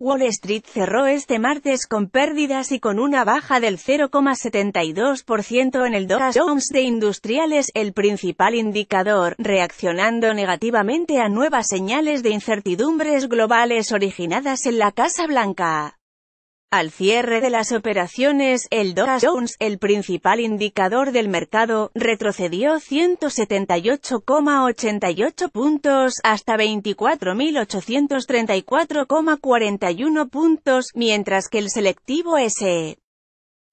Wall Street cerró este martes con pérdidas y con una baja del 0,72% en el Dow Jones de Industriales, el principal indicador, reaccionando negativamente a nuevas señales de incertidumbres globales originadas en la Casa Blanca. Al cierre de las operaciones, el Dow Jones, el principal indicador del mercado, retrocedió 178,88 puntos hasta 24.834,41 puntos, mientras que el selectivo SE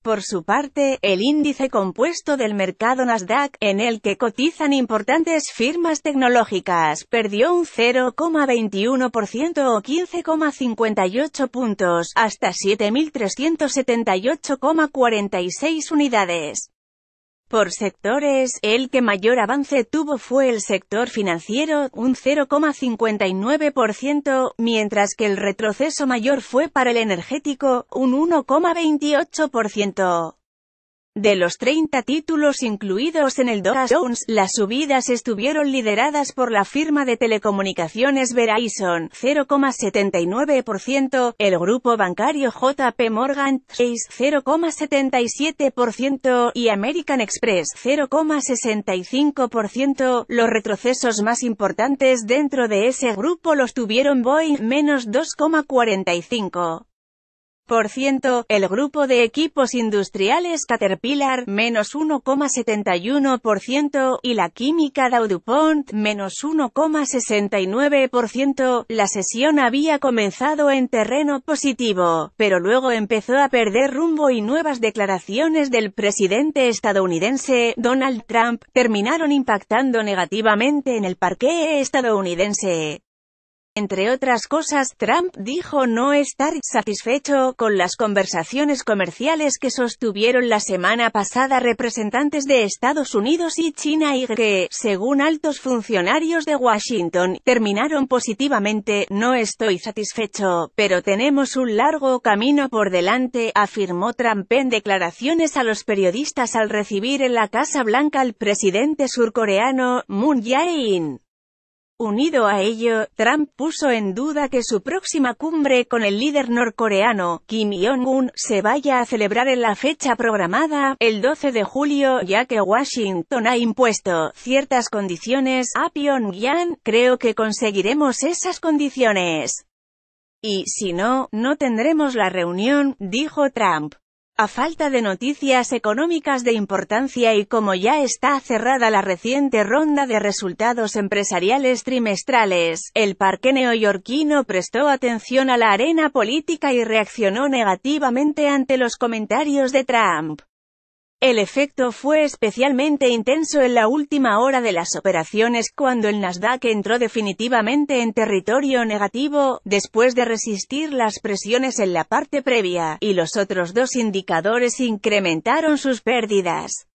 por su parte, el índice compuesto del mercado Nasdaq, en el que cotizan importantes firmas tecnológicas, perdió un 0,21% o 15,58 puntos, hasta 7.378,46 unidades. Por sectores, el que mayor avance tuvo fue el sector financiero, un 0,59%, mientras que el retroceso mayor fue para el energético, un 1,28%. De los 30 títulos incluidos en el Dow Jones, las subidas estuvieron lideradas por la firma de telecomunicaciones Verizon, 0,79%, el grupo bancario JP Morgan Chase, 0,77% y American Express, 0,65%. Los retrocesos más importantes dentro de ese grupo los tuvieron Boeing, menos 2,45%. Por ciento, el grupo de equipos industriales Caterpillar, menos 1,71%, y la química Dow menos 1,69%. La sesión había comenzado en terreno positivo, pero luego empezó a perder rumbo y nuevas declaraciones del presidente estadounidense, Donald Trump, terminaron impactando negativamente en el parque estadounidense. Entre otras cosas, Trump dijo no estar satisfecho con las conversaciones comerciales que sostuvieron la semana pasada representantes de Estados Unidos y China y que, según altos funcionarios de Washington, terminaron positivamente, no estoy satisfecho, pero tenemos un largo camino por delante, afirmó Trump en declaraciones a los periodistas al recibir en la Casa Blanca al presidente surcoreano, Moon Jae-in. Unido a ello, Trump puso en duda que su próxima cumbre con el líder norcoreano, Kim Jong-un, se vaya a celebrar en la fecha programada, el 12 de julio, ya que Washington ha impuesto ciertas condiciones a Pyongyang, creo que conseguiremos esas condiciones. Y si no, no tendremos la reunión, dijo Trump. A falta de noticias económicas de importancia y como ya está cerrada la reciente ronda de resultados empresariales trimestrales, el parque neoyorquino prestó atención a la arena política y reaccionó negativamente ante los comentarios de Trump. El efecto fue especialmente intenso en la última hora de las operaciones cuando el Nasdaq entró definitivamente en territorio negativo, después de resistir las presiones en la parte previa, y los otros dos indicadores incrementaron sus pérdidas.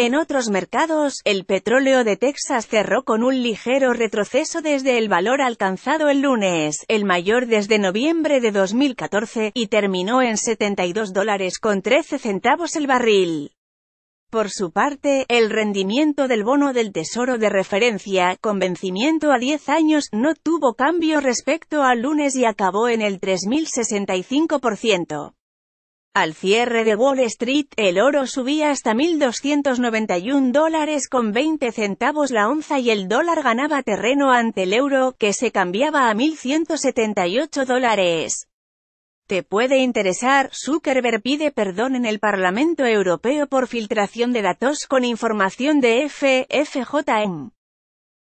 En otros mercados, el petróleo de Texas cerró con un ligero retroceso desde el valor alcanzado el lunes, el mayor desde noviembre de 2014, y terminó en 72 dólares con 13 centavos el barril. Por su parte, el rendimiento del bono del Tesoro de referencia, con vencimiento a 10 años, no tuvo cambio respecto al lunes y acabó en el 3.065%. Al cierre de Wall Street, el oro subía hasta 1.291 dólares con 20 centavos la onza y el dólar ganaba terreno ante el euro, que se cambiaba a 1.178 dólares. Te puede interesar, Zuckerberg pide perdón en el Parlamento Europeo por filtración de datos con información de FFJM.